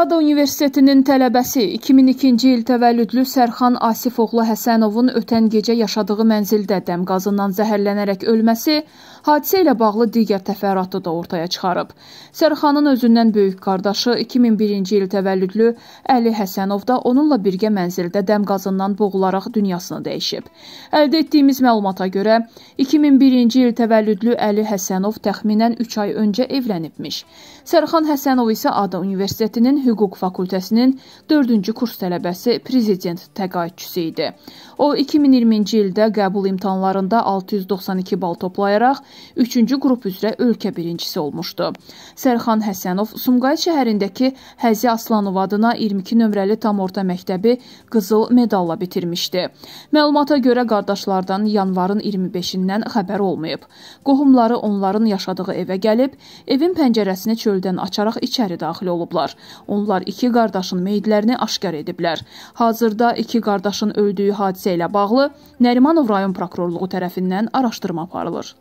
ADA Universitetinin tələbəsi 2002-ci il təvəllüdlü Sərxan Asifoğlu Həsənovun ötən gecə yaşadığı mənzildə dəm qazından zəhərlənərək ölməsi Hadisə ilə bağlı digər təfərrüatı da ortaya çıxarıb. Sərxanın özündən böyük qardaşı 2001-ci il təvəllüdlü Əli Həsənov da onunla birgə mənzildə dəm qazından boğularaq dünyasını dəyişib. Əldə etdiyimiz məlumata görə 2001-ci il təvəllüdlü Əli Həsənov təxminən 3 ay öncə evlənibmiş. Sərxan Həsənov isə Ada Universitetinin hüquq fakültəsinin 4-cü kurs tələbəsi prezident təqaüdçüsü idi. O 2020-ci ildə qəbul imtahanlarında 692 bal toplayaraq üçüncü qrup üzrə ölkə birincisi olmuşdu. Sərxan Həsənov Sumqayıt şəhərindəki Həzi Aslanov adına 22 nömrəli tam orta məktəbi qızıl medalla bitirmişdi. Məlumata görə qardaşlardan yanvarın 25-dən xəbər olmayıb. Qohumları onların yaşadığı evə gəlib, evin pəncərəsini çöldən açaraq içəri daxil olublar. Onlar iki qardaşın meyidlərini aşkar ediblər. Hazırda iki qardaşın öldüyü hadisə ilə bağlı Nərimanov rayon prokurorluğu tərəfindən araşdırma aparılır.